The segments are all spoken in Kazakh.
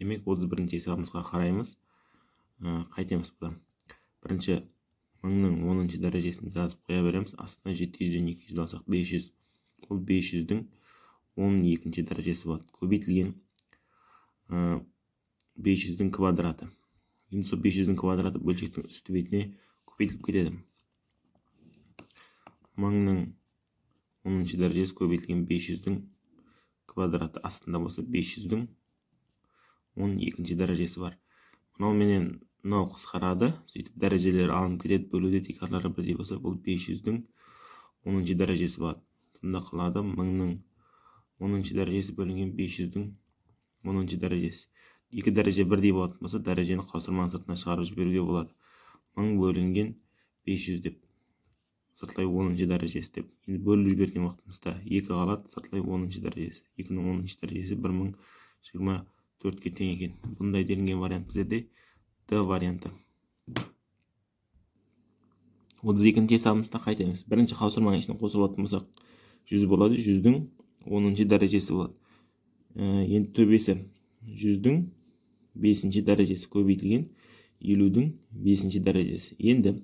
демек отыз бірінші есабымызға қараймыз ә, қайтеміз бұдан бірінші мыңның оныншы дәрежесін жазып қоя береміз астына жеті жүзден екі жүз алсақ бес жүз ол бес жүздің он екінші дәрежесі болады көбейтілген 500-дің ә, квадраты енді сол бес жүздің квадраты бөлшектің үсті бетіне көбейтіліп кетеді мыңның оныншы дәрежесі көбейтілген бес жүздің квадраты астында болса бес жүздің оның екінші дәрежесі бар мынау менен мынау қысқарады сөйтіп дәрежелер алынып кетеді бөлуде текарлары бірдей болса бұл 500-дің оныншы дәрежесі болады сонда қалады мыңның оныншы дәрежесі бөлінген 500-дің оныншы дәрежесі екі дәреже бірдей болатын болса дәрежені құрастырманың сыртына шығарып жіберуге болады мың бөлінген 500 деп сыртлай оныншы дәрежесі деп енді бөліп жіберген уақытымызда екі қалады сыртлай оныншы дәрежесі екінің оныншы дәрежесі бір мың жиырма төртке тең екен бұндай делінген вариант біздерде д варианты отыз екінші есабымызда қайтеміз бірінші қаусырманың ішіне қосып алатын болсақ жүз болады жүздің оныншы дәрежесі болады ә, енді төбесі жүздің бесінші дәрежесі көбейтілген елудің бесінші дәрежесі енді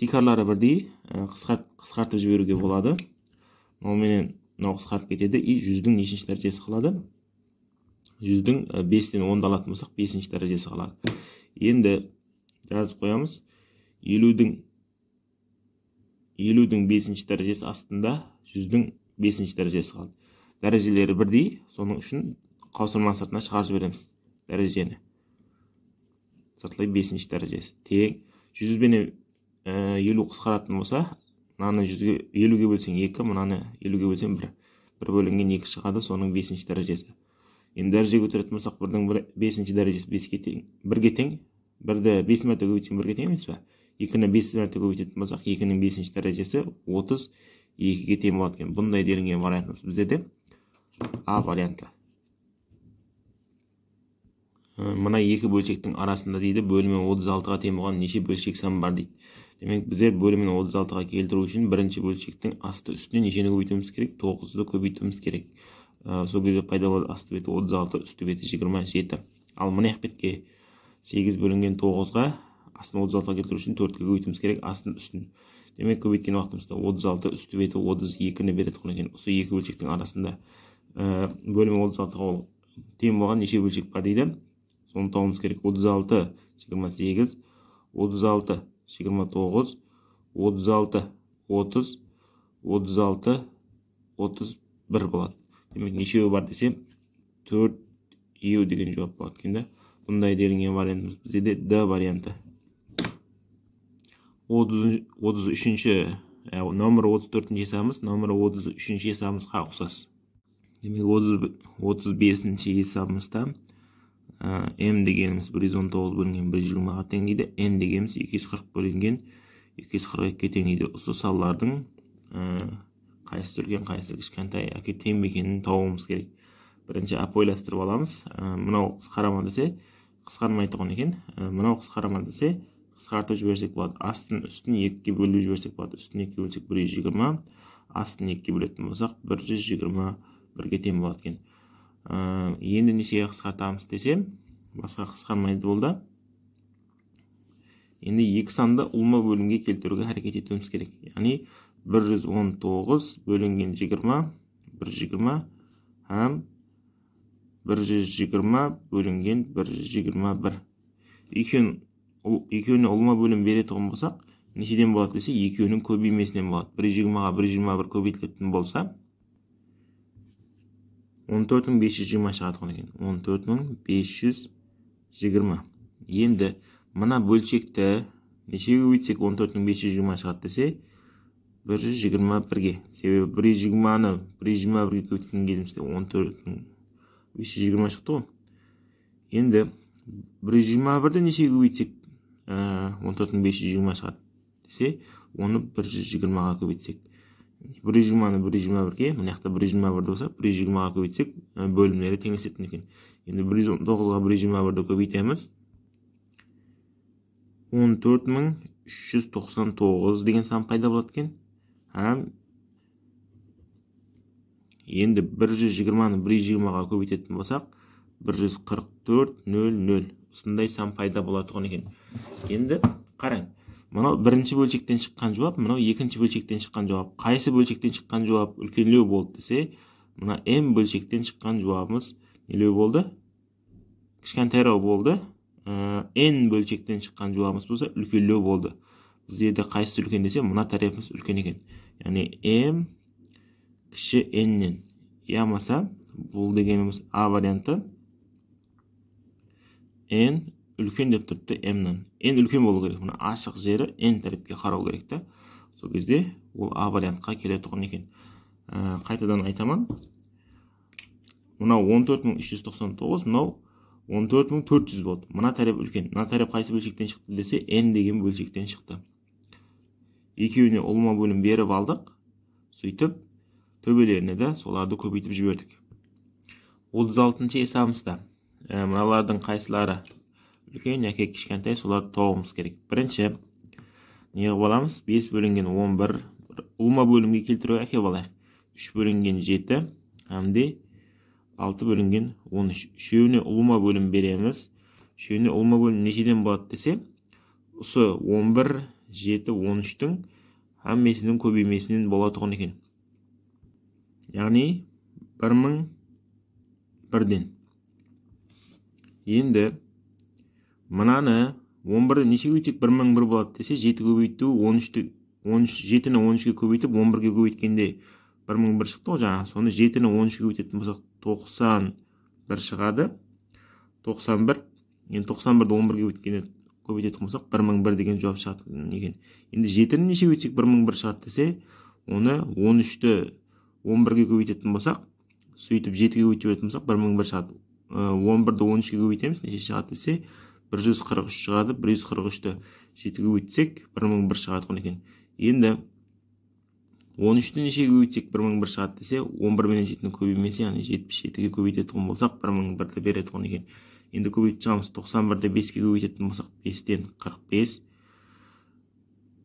тикарлары бірдей қысқарт, қысқартып жіберуге болады мынаменен мынау қысқарып кетеді и жүздің нешінші дәрежесі қалады жүздің э, бестен онды алатын болсақ бесінші дәрежесі қалады енді жазып қоямыз елудің елудің бесінші дәрежесі астында жүздің бесінші дәрежесі қалды дәрежелері бірдей соның үшін қаусырманың сыртына шығарып жібереміз дәрежені сырттай бесінші дәрежесі тең жүз бен э, елу қысқаратын болса мынаны жүзге елуге бөлсең екі мынаны елуге бөлсең бір бір бөлінген екі шығады соның бесінші дәрежесі енді дәреже көтеретін болсақ бірдің бір бесінші дәрежесі беске тең бірге тең бірді бес мәрте көбейтсең бірге тең емес па екіні бес мәрте көбейтетін болсақ екінің бесінші дәрежесі отыз екіге тең болады екен бұндай делінген вариантымыз бізде де а варианты мына екі бөлшектің арасында дейді бөлімі отыз алтыға тең болған неше бөлшек сан бар дейді демек біздер бөлімін отыз алтыға келтіру үшін бірінші бөлшектің асты үстіне нешені көбейтуіміз керек тоғызды көбейтуіміз керек Э, сол кезде пайда болады асты беті отыз алты үсті беті жиырма жеті ал мына жақ бетке сегіз бөлінген тоғызға астын отыз алтыға келтіру үшін төртке көбейтуіміз керек астын үстін демек көбейткен уақытымызда отыз алты үсті беті отыз екіні береді құны екен осы екі бөлшектің арасында ә, бөлімі отыз алтыға ол тең болған неше бөлшек бар дейді соны табуымыз керек отыз алты жиырма сегіз отыз алты жиырма тоғыз отыз алты отыз отыз алты отыз бір болады Нешеуі бар десем, төрт desam деген u болады. javob bo'ladi ekan bunday делінген variantimiz бізде d варианты. o'ttiz uchinchi e, nomer номер to'rtinchi yesamiz nomer номер uchinchi yesamiz ha o'xshash демек o'ttiz o'ttiz beshinchi yesamizda e, m дегеніміз, 119 бөлінген o'n to'qqiz n дегеніміз 240 yuz qirq bo'lingan ikki қайсысы үлкен қайсысы кішкентай әке тең бе екенін табуымыз керек бірінші ойластырып аламыз ә, мынау ма десе қысқармай қысқармайтұғын екен ә, мынау ма десе қысқартып жіберсек болады астын үстін екіге бөліп жіберсек болады үстін екіге бөлсек бір жүз жиырма астын екіге бөлетін болсақ бір жүз жиырма бірге тең болады екен ә, енді нешеге қысқартамыз десе басқа қысқармайды болды енді екі санды ұлма бөлімге келтіруге әрекет етуіміз керек яғни 119 бөлінген 20, 120 әм 120 бөлінген 121. Екен, 2 екеуіне ұлыма бөлім бере тұғым болсақ, нешеден болады десе, өнің көбеймесінен болады. 120-ға 121 көбейтілетін болса, 14520 шығады ғын 14520. Енді, мына бөлшекті, нешеге өйтсек 14520 шығады десе, бір жүз жиырма бірге себебі бір жүз жиырманы бір жүз жиырма бірге көбейткен кезімізде он төрт мың бес жүз жиырма шықты ғой енді бір жүз жиырма бірді нешеге көбейтсек он төрт мың бес жүз жиырма шығады десе оны бір жүз жиырмаға көбейтсек бір жүз жиырманы бір жүз жиырма бірге мына жақта бір жүз жиырма бірді болса бір жүз жиырмаға көбейтсек бөлімдері теңесетін екен енді бір жүз он тоғызға бір жүз жиырма бірді көбейтеміз он төрт мың үш жүз тоқсан тоғыз деген сан пайда болады екен енді 120 жүз 120-ға көбейтетін болсақ бір жүз қырық төрт нөл нөл осындай сан пайда болатұғын екен енді қараң мынау бірінші бөлшектен шыққан жауап мынау екінші бөлшектен шыққан жауап қайсы бөлшектен шыққан жауап үлкенлеу болды десе мына м бөлшектен шыққан жауабымыз нелеу болды кішкентайрау болды ә, n бөлшектен шыққан жауабымыз болса үлкенлеу болды бізде қайсысы үлкен десе мына тарифіміз үлкен екен яғни м кіші ннен я болмаса бұл дегеніміз а варианты n үлкен деп тұрды мнан n үлкен болу керек мына ашық жері n тарифке қарау керек та сол кезде ол а вариантқа келетұғын екен ә, қайтадан айтамын мынау 14399 мынау 14400 болды мына тәреп үлкен мына тариф қайсы бөлшектен шықты десе n деген бөлшектен шықты екеуіне ұлма бөлім беріп алдық сөйтіп төбелеріне де соларды көбейтіп жібердік 36 алтыншы есабымызда ә, мыналардың қайсылары үлкен яке кішкентай соларды тауымыз керек бірінші не қылып аламыз бес бөлінген 11 бір ұлма бөлімге келтіру әкеліп алайық үш бөлінген жеті алты 6 он 13. Үшеуіне ұлыма бөлім береміз. Үшеуіне ұлыма бөлім нешеден болады десе, он бір жеті он үштің әммесінің көбеймесінен болатұғын екен яғни бір мың бірден енді мынаны он бірді неше көбейтсек бір мың бір болады десе жеті көбейту он үшті он үш жетіні он үшке көбейтіп он бірге көбейткенде бір мың бір шықты ғой жаңағы соны жетіні он үшке көбейтетін болсақ тоқсан бір шығады тоқсан бір енді тоқсан бірді он бірге көбейткенде көбейтетін болсақ бір мың бір деген жауап шығады екен енді жетіні неше өтсек бір мың бір шығады десе оны он үшті он бірге көбейтетін болсақ сөйтіп жетіге жіберетін болсақ бір мың бір шығады он бірді он үшке көбейтеміз неше шығады десе бір жүз қырық үш шығады бір жүз қырық үшті жетіге өтсек бір мың бір шығады екен енді он үшті нешеге көбейтсек бір мың бір шығады десе он бір менен жетіні көбеймесе яғни жетпіс жетіге көбейтетін болсақ бір мың бірді береді екен енді көбейтіп шығамыз 91 де 5 ке көбейтетін болсақ 5-тен 45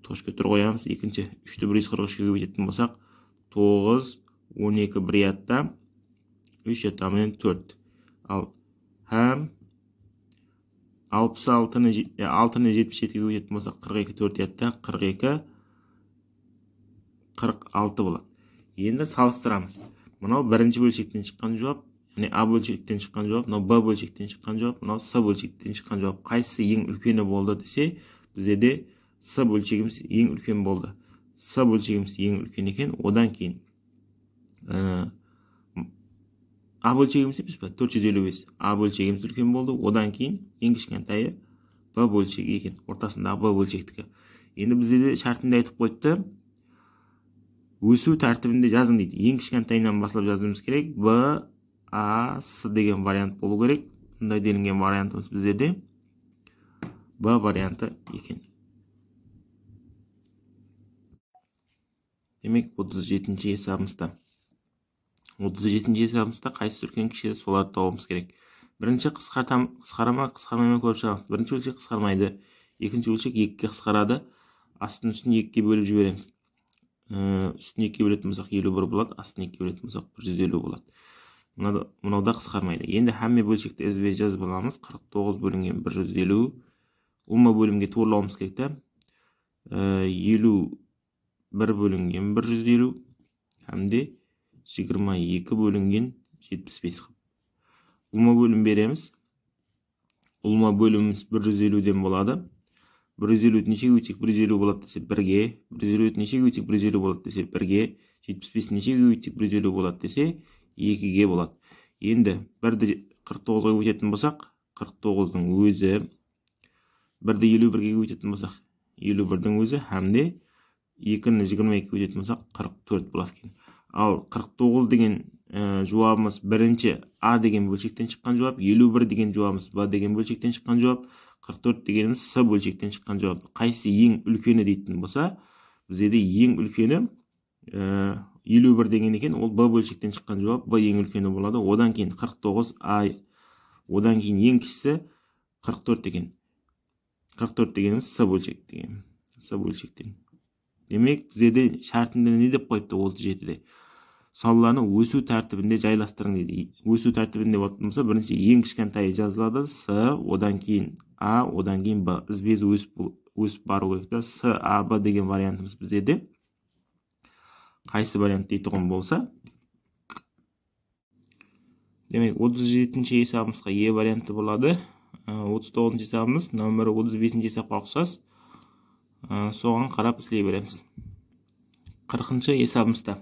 точка тұр қоямыз екінші 3-ті 143 ке көбейтетін болсақ 9 12 бір ятта 3 ятамен 4 ал һәм 66-ны 6-ны 77-ге көбейтетін болсақ 42 төрт ятта 42 46 болады енді салыстырамыз мынау бірінші бөлшектен шыққан жауап міне а бөлшектен шыққан жауап мынау б бөлшектен шыққан жауап мынау с бөлшектен шыққан жауап қайсысы ең үлкені болды десе бізде де с бөлшегіміз ең үлкен болды с бөлшегіміз ең үлкен екен одан кейін а бөлшегіміз емес па төрт жүз елу бес а бөлшегіміз үлкен болды одан кейін ең кішкентайы б бөлшегі екен ортасындағы б бөлшектікі енді бізде де шартында айтып қойыпты өсу тәртібінде жазың дейді ең кішкентайынан бастап жазуымыз керек б а с деген вариант болу керек мындай делінген вариантымыз біздерде б варианты екен демек отыз жетінші есабымызда отыз жетінші есабымызда қайсысы үлкен кіші соларды табуымыз керек бірінші қысқартам, ма қысқармай ма көріп шығамыз бірінші бөлшек қысқармайды екінші бөлшек екіге қысқарады астын үстін екіге бөліп жібереміз үстін екіге бөлетін болсақ елу бір болады астын екіге бөлетін болсақ бір жүз елу болады мынада мынауда қысқармайды енді хамме бөлшекті ізбе жазып аламыз 49 бөлінген 150 умма бөлімге туырлауымыз керек та э, елу бір бөлінген 150 hamde 22 бөлінген 75 қылып ұлма бөлім береміз ұлма бөліміміз 150-ден болады 150-ді нешеге өтсек 150 болады десе ге 150-ді нешеге өтсек 150 болады десе ге 75-ті нешеге 150 болады десе екіге болады енді бірді қырық тоғызға өтетін болсақ қырық тоғыздың өзі бірді елу бірге өтетін болсақ елу бірдің өзі 2 екіні жиырма екіге өтетін болсақ қырық төрт болады екен ал қырық тоғыз деген ә, жауабымыз бірінші а деген бөлшектен шыққан жауап елу бір деген жауабымыз б деген бөлшектен шыққан жауап қырық төрт дегеніміз с бөлшектен шыққан жауап қайсысы ең үлкені дейтін болса бізде де ең үлкені Э, елу бір деген екен ол б бөлшектен шыққан жауап б ең үлкені болады одан кейін 49 а одан кейін ең кішісі 44 екен 44 дегеніміз с бөлшек деген с бөлшектен демек бізде шартында не деп қойыпты отыз жетіде салаларны өсу тәртібінде жайластырың дейді өсу тәртібінде болатын болса бірінші ең кішкентайы жазылады с одан кейін а одан кейін б ізбез өсіп өсіп бару керек та с а б деген вариантымыз бізде де қайсы вариант дейтұғын болса демек 37 ші есабымызға е варианты болады 39 ә, тоғызыншы есабымыз нөмірі 35 ші есапқа ұқсас ә, соған қарап іслей береміз қырқыншы есабымызда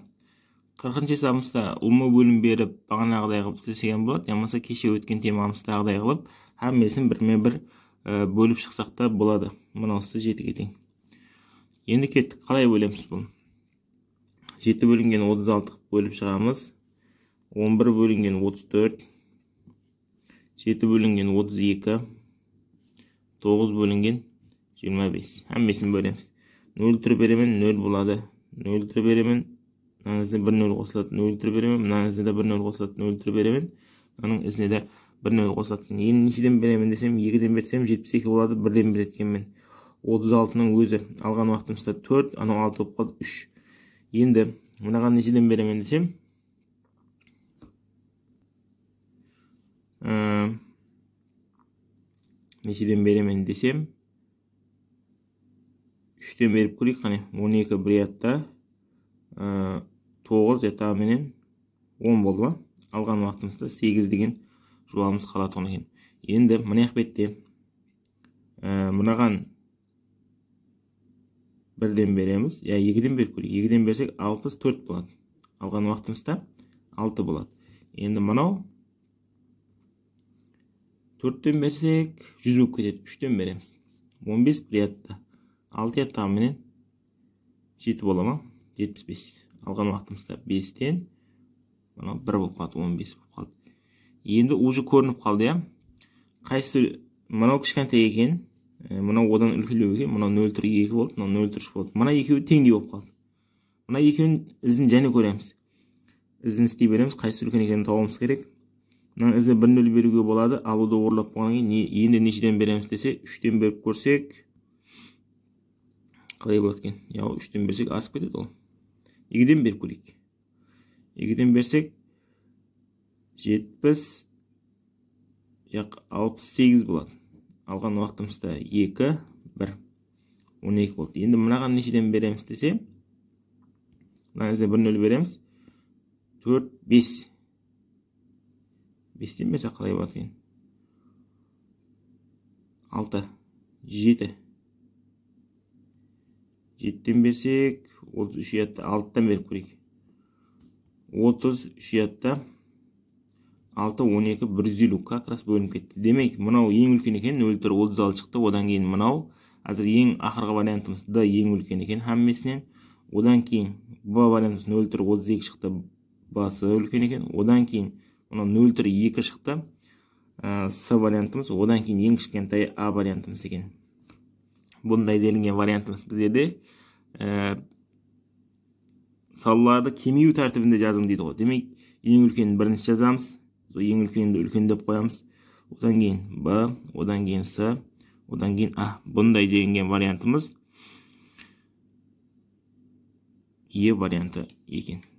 қырқыншы есабымызда ұлмы бөлім беріп бағанағыдай қылып істесеген болады не болмаса кеше өткен темамыздағыдай қылып әммесін бірмен бір ә, бөліп шықсақ та болады мынаусы жетіге тең енді кеттік қалай бөлеміз бұны 7 бөлінген 36 бөліп шығамыз. 11 бөлінген 34. 7 бөлінген 32. 9 бөлінген 25. Әмбесін бөлеміз. 0 түр беремен 0 болады. 0 түр беремен. Нәңізді 1-0 қосылады. 0 түр беремен. Нәңізді да 1-0 қосылады. 0 түр беремен. Нәңің ізіне де 1-0 қосылады. Ең нешеден беремен десем, 2-ден берсем, 72 болады. 1-ден береткенмен. 36-ның өзі алған уақытымызда 4, анау 6 болып қалды 3 енді мынаған нешеден беремін десем нешеден беремін десем үштен беріп көрейік қане он екі бір ятта тоғыз 10 менен он болды ма алған уақытымызда сегіз деген жолағымыз қалатұғын екен енді мына жақ бетте мынаған 1-ден береміз. Я 2-ден беріп көрейік. 2-ден берсек 64 болады. Алған уақытымызда 6 болады. Енді мынау 4-ден берсек 100 болып кетеді. 3-ден береміз. 15 приятты. 6 я тағы 7 болама, 75. Алған уақытымызда 5-ден мынау 1 болып қалды, 15 болып қалды. Енді уже көрініп қалды, я. Қайсы мынау кішкентай екен, Э, мынау одан үлкендеу екен мынау нөл қырық екі болды мынау нөл қырық үш болды мына екеуі теңдей болып қалды мына екеуінің ізін және көреміз ізін істей береміз қайсысы үлкен екенін табуымыз керек мына ізді бір нөл беруге болады алуды орындап болғаннан кейін не, енді нешеден береміз десе үштен беріп көрсек қалай болады екен иә үштен берсек асып кетеді ол екіден беріп көрейік екіден берсек жетпіс алпыс сегіз болады алған уақытымызда 2 1 12 болды енді мынаған нешеден береміз десе мына жерде бір нөл береміз 5. бес бестен берсек қалай болады 6, 7. 7 жетіден берсек отыз үш ұятты алтыдан беріп көрейік отыз үш алты он екі бір жүз елу как раз бөлініп кетті демек мынау ең үлкен екен нөл тір отыз алты шықты одан кейін мынау қазір ең ақырғы вариантымыз д ең үлкен екен хәммесінен одан кейін б вариантымыз нөл тір отыз екі шықты басы үлкен екен одан кейін мынау нөл тір екі шықты ә, с вариантымыз одан кейін ең кішкентай а вариантымыз екен бұндай делінген вариантымыз бізде де ә, салаларды кемею тәртібінде жазың дейді ғой демек ең үлкенін бірінші жазамыз сол ең үлкенді деп қоямыз одан кейін б одан кейін с одан кейін а бұндай деген вариантымыз е варианты екен